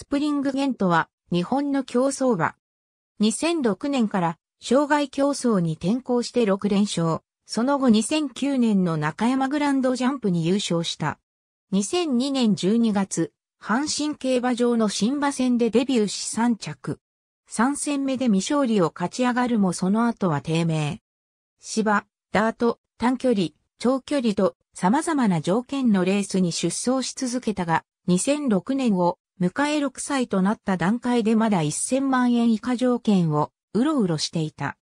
スプリングゲントは日本の競争馬。2006年から障害競争に転向して6連勝。その後2009年の中山グランドジャンプに優勝した。2002年12月、阪神競馬場の新馬戦でデビューし3着。3戦目で未勝利を勝ち上がるもその後は低迷。芝、ダート、短距離、長距離と様々な条件のレースに出走し続けたが、2006年を迎え6歳となった段階でまだ1000万円以下条件をうろうろしていた。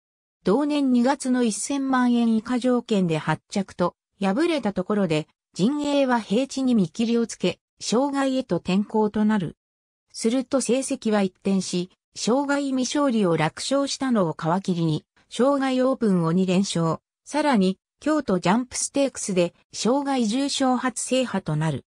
同年2月の1000万円以下条件で発着と敗れたところで陣営は平地に見切りをつけ、障害へと転向となる。すると成績は一転し、障害未勝利を楽勝したのを皮切りに、障害オープンを2連勝。さらに、京都ジャンプステークスで、障害重賞初制覇となる。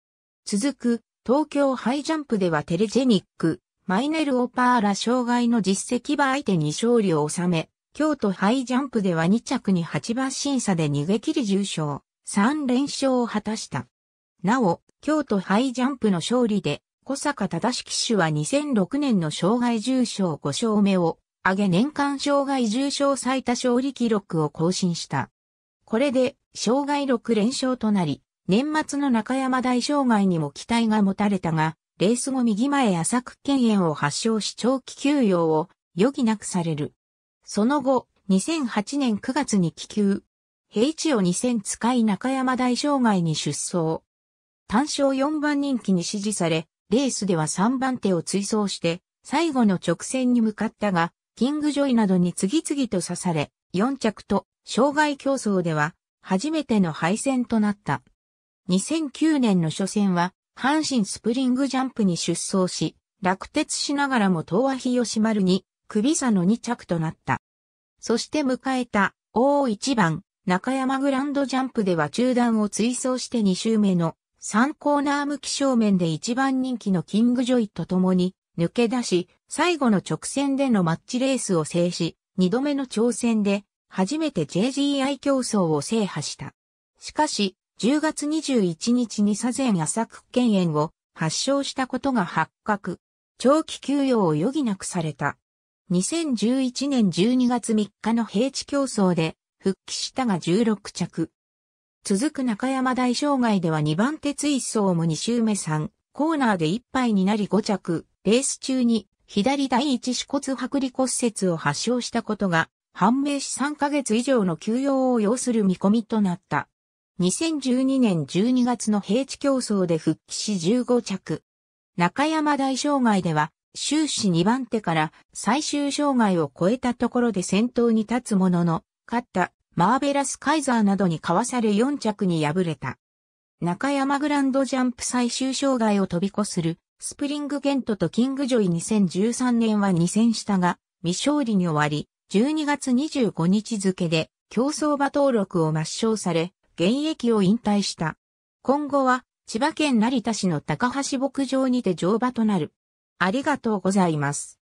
続く、東京ハイジャンプではテレジェニック、マイネル・オパーラ障害の実績場相手に勝利を収め、京都ハイジャンプでは2着に8馬審査で逃げ切り重賞、3連勝を果たした。なお、京都ハイジャンプの勝利で、小坂正騎手は2006年の障害重賞5勝目を上げ年間障害重賞最多勝利記録を更新した。これで、障害6連勝となり、年末の中山大障害にも期待が持たれたが、レース後右前浅く腱炎を発症し長期休養を余儀なくされる。その後、2008年9月に気球、平地を2000使い中山大障害に出走。単勝4番人気に支持され、レースでは3番手を追走して、最後の直線に向かったが、キングジョイなどに次々と刺され、4着と、障害競争では、初めての敗戦となった。2009年の初戦は、阪神スプリングジャンプに出走し、落鉄しながらも東和日吉丸に、首差の2着となった。そして迎えた、大一番、中山グランドジャンプでは中段を追走して2周目の3コーナー向き正面で一番人気のキングジョイと共に抜け出し、最後の直線でのマッチレースを制し、2度目の挑戦で初めて JGI 競争を制覇した。しかし、10月21日に左前浅く県炎を発症したことが発覚。長期休養を余儀なくされた。2011年12月3日の平地競争で復帰したが16着。続く中山大障害では2番手追走も2周目3、コーナーで1杯になり5着、レース中に左第一四骨剥離骨折を発症したことが判明し3ヶ月以上の休養を要する見込みとなった。2012年12月の平地競争で復帰し15着。中山大障害では、終始2番手から最終障害を超えたところで先頭に立つものの、勝ったマーベラスカイザーなどにかわされ4着に敗れた。中山グランドジャンプ最終障害を飛び越するスプリングゲントとキングジョイ2013年は2戦したが未勝利に終わり12月25日付で競争馬登録を抹消され現役を引退した。今後は、千葉県成田市の高橋牧場にて乗馬となる。ありがとうございます。